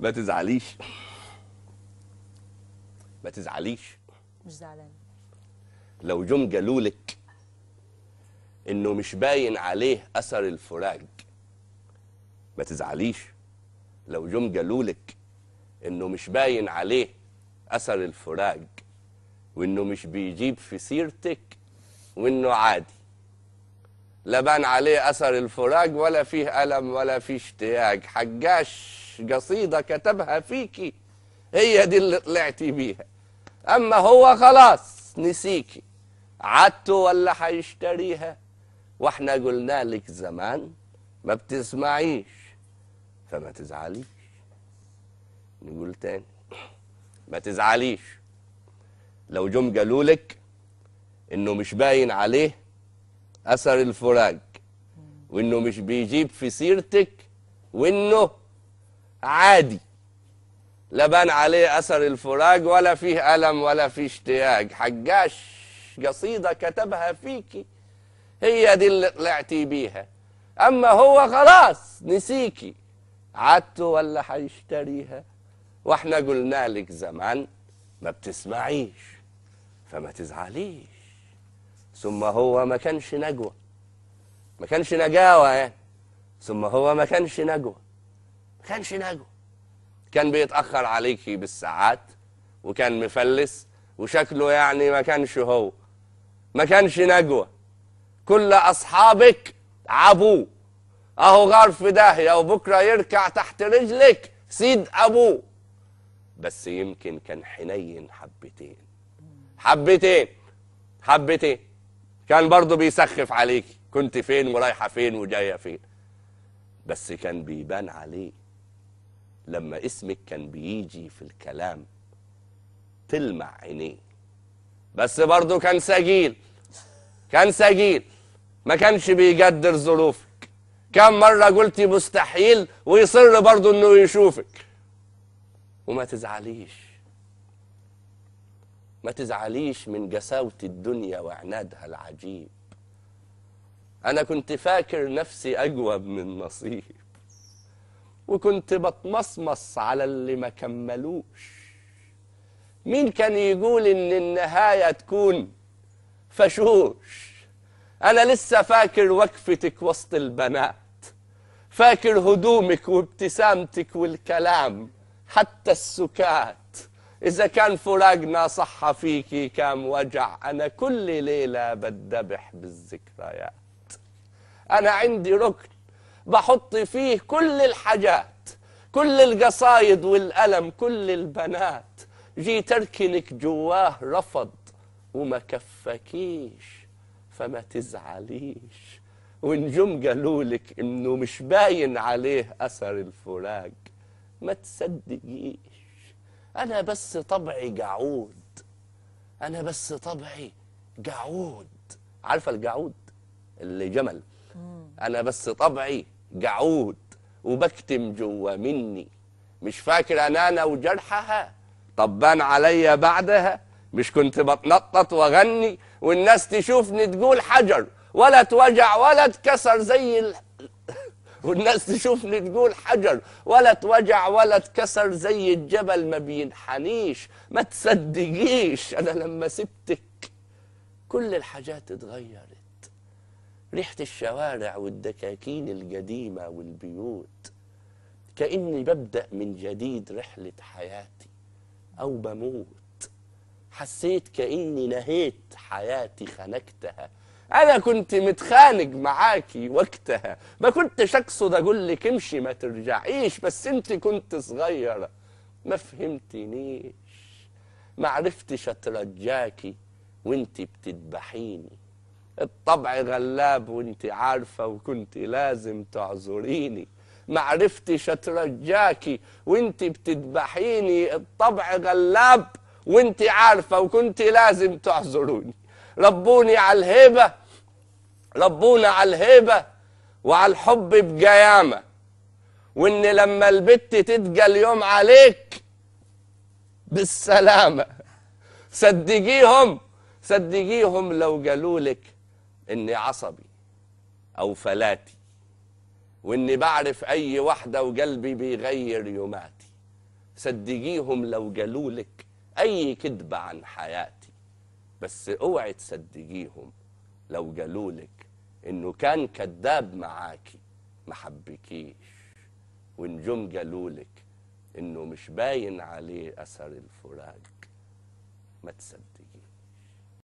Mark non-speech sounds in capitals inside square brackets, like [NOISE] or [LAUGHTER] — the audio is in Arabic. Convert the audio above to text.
ما تزعليش ما تزعليش مش زعلان لو جم قالوا لك انه مش باين عليه اثر الفراق ما تزعليش لو جم قالوا لك انه مش باين عليه اثر الفراق وانه مش بيجيب في سيرتك وانه عادي لا بان عليه اثر الفراق ولا فيه الم ولا فيه اشتياق حجاش قصيدة كتبها فيكي هي دي اللي طلعتي بيها أما هو خلاص نسيكي عدت ولا هيشتريها واحنا قلنا لك زمان ما بتسمعيش فما تزعليش نقول تاني ما تزعليش لو جم قالوا لك انه مش باين عليه اثر الفراق وانه مش بيجيب في سيرتك وانه عادي لا بان عليه أثر الفراق ولا فيه ألم ولا فيه اشتياق حجاش قصيدة كتبها فيكي هي دي اللي طلعتي بيها أما هو خلاص نسيكي عدته ولا هيشتريها واحنا قلنا لك زمان ما بتسمعيش فما تزعليش ثم هو ما كانش نجوى ما كانش نجاوى يعني ثم هو ما كانش نجوى كانش ناجو كان بيتأخر عليكي بالساعات وكان مفلس وشكله يعني ما كانش هو ما كانش نجوى كل أصحابك عبوه أهو غار في داهية وبكرة يركع تحت رجلك سيد أبوه بس يمكن كان حنين حبتين حبتين حبتين كان برضه بيسخف عليك كنت فين ورايحة فين وجاية فين بس كان بيبان عليك لما اسمك كان بيجي في الكلام تلمع عينيه بس برضه كان سجيل كان سجيل ما كانش بيقدر ظروفك كم مرة قلتي مستحيل ويصر برضه انه يشوفك وما تزعليش ما تزعليش من قساوة الدنيا وعنادها العجيب أنا كنت فاكر نفسي أقوى من نصيب وكنت بتمصمص على اللي ما كملوش مين كان يقول ان النهاية تكون فشوش انا لسه فاكر وقفتك وسط البنات فاكر هدومك وابتسامتك والكلام حتى السكات إذا كان فراقنا صح فيكي كام وجع أنا كل ليلة بدبح بالذكريات أنا عندي ركن بحط فيه كل الحاجات كل القصايد والألم كل البنات جيت أركنك جواه رفض وما كفكيش فما تزعليش ونجوم قالولك إنه مش باين عليه أثر الفراق ما تصدقيش أنا بس طبعي قعود أنا بس طبعي قعود عارفة القعود اللي جمل أنا بس طبعي جعود وبكتم جوا مني مش فاكر أنانا وجرحها طبان عليا بعدها مش كنت بتنطط وأغني والناس تشوفني تقول حجر ولا توجع ولا اتكسر زي ال... [LAUGHS] والناس تشوفني تقول حجر ولا اتوجع ولا اتكسر زي الجبل ما بينحنيش ما تصدقيش انا لما سبتك كل الحاجات اتغيرت ريحة الشوارع والدكاكين القديمة والبيوت كأني ببدأ من جديد رحلة حياتي أو بموت حسيت كأني نهيت حياتي خنكتها أنا كنت متخانق معاكي وقتها ما كنتش أقصد أقول لك امشي ما ترجعيش بس أنت كنت صغيرة ما فهمتنيش ما عرفتش أترجاكي وأنت بتذبحيني الطبع غلاب وانت عارفة وكنت لازم تعذريني معرفتش اترجاكي وانت بتذبحيني الطبع غلاب وانت عارفة وكنت لازم تعذروني ربوني على الهبة ربونا على الهبة وعلى الحب بقيامة وان لما البت تتقى اليوم عليك بالسلامة صدقيهم صدقيهم لو قالوا لك اني عصبي او فلاتي واني بعرف اي واحدة وقلبي بيغير يوماتي صدقيهم لو قالوا لك اي كذبة عن حياتي بس اوعي تصدقيهم لو قالوا لك انه كان كذاب معاكي ما حبكيش ونجوم قالوا لك انه مش باين عليه اثر الفراق ما تصدقيش